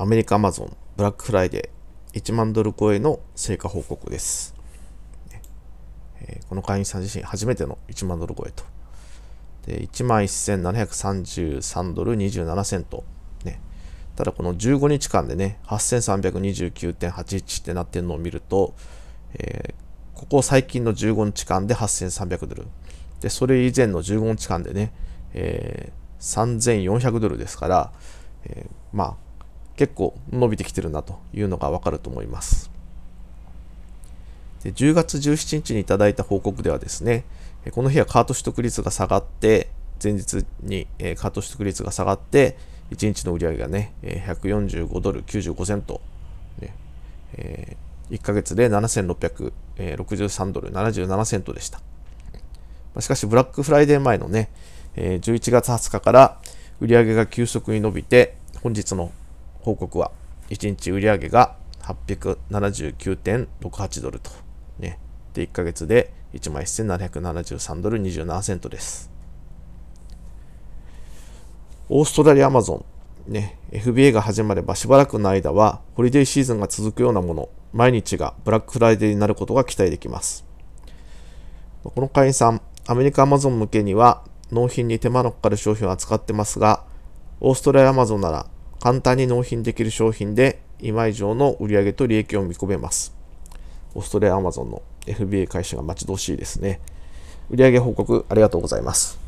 アメリカアマゾンブラックフライデー1万ドル超えの成果報告です。この会員さん自身初めての1万ドル超えと。で1万1733ドル27セント。ね、ただこの15日間でね、8329.81ってなってるのを見ると、えー、ここ最近の15日間で8300ドル。で、それ以前の15日間でね、えー、3400ドルですから、えー、まあ、結構伸びてきてるなというのがわかると思います。で10月17日にいただいた報告ではですね、この日はカート取得率が下がって、前日にカート取得率が下がって、1日の売り上げがね、145ドル95セント、ねえ1ヶ月で7663ドル77セントでした。しかし、ブラックフライデー前のね、11月20日から売り上げが急速に伸びて、本日の報告は、1日売上が879.68ドルと、ね。で、1ヶ月で1万1773ドル27セントです。オーストラリアアマゾン、ね、FBA が始まればしばらくの間は、ホリデーシーズンが続くようなもの、毎日がブラックフライデーになることが期待できます。この会員さん、アメリカアマゾン向けには、納品に手間のかかる商品を扱ってますが、オーストラリアアマゾンなら簡単に納品できる商品で今以上の売上と利益を見込めます。オーストラリアアマゾンの FBA 会社が待ち遠しいですね。売上報告ありがとうございます。